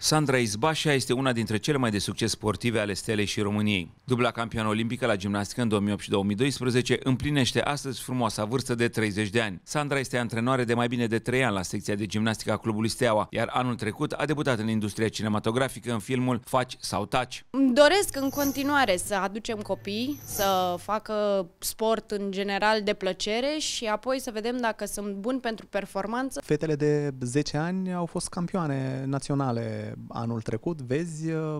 Sandra Izbașa este una dintre cele mai de succes sportive ale stelei și României. Dubla campioană olimpică la gimnastică în 2008 și 2012 împlinește astăzi frumoasa vârstă de 30 de ani. Sandra este antrenoare de mai bine de 3 ani la secția de gimnastică a clubului Steaua, iar anul trecut a debutat în industria cinematografică în filmul Faci sau Taci. Îmi doresc în continuare să aducem copii, să facă sport în general de plăcere și apoi să vedem dacă sunt buni pentru performanță. Fetele de 10 ani au fost campioane naționale anul trecut, vezi uh,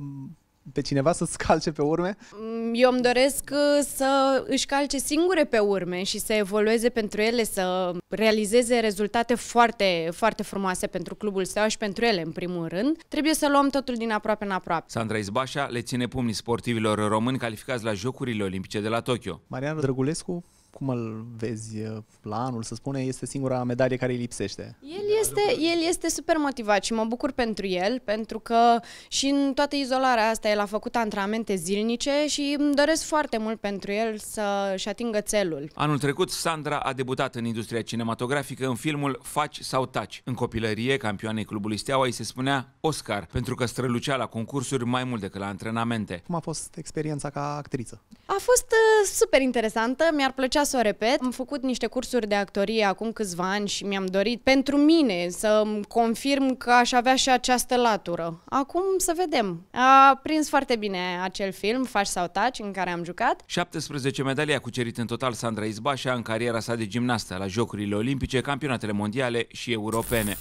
pe cineva să-ți calce pe urme? Mm, eu îmi doresc uh, să își calce singure pe urme și să evolueze pentru ele, să realizeze rezultate foarte, foarte frumoase pentru clubul său și pentru ele, în primul rând. Trebuie să luăm totul din aproape în aproape. Sandra Izbașa le ține pumnii sportivilor români calificați la Jocurile Olimpice de la Tokyo. Marian Drăgulescu cum îl vezi la anul, să spune, este singura medalie care îi lipsește. El este, el este super motivat și mă bucur pentru el, pentru că și în toată izolarea asta el a făcut antrenamente zilnice și îmi doresc foarte mult pentru el să-și atingă țelul. Anul trecut, Sandra a debutat în industria cinematografică în filmul Faci sau taci. În copilărie, campioanei clubului Steaua îi se spunea Oscar, pentru că strălucea la concursuri mai mult decât la antrenamente. Cum a fost experiența ca actriță? A fost uh, super interesantă, mi-ar plăcea plăcea să o repet. Am făcut niște cursuri de actorie acum câțiva ani și mi-am dorit pentru mine să confirm că aș avea și această latură. Acum să vedem. A prins foarte bine acel film, Faci sau taci, în care am jucat. 17 medalii a cucerit în total Sandra Izbașa în cariera sa de gimnastă la Jocurile Olimpice, Campionatele Mondiale și Europene.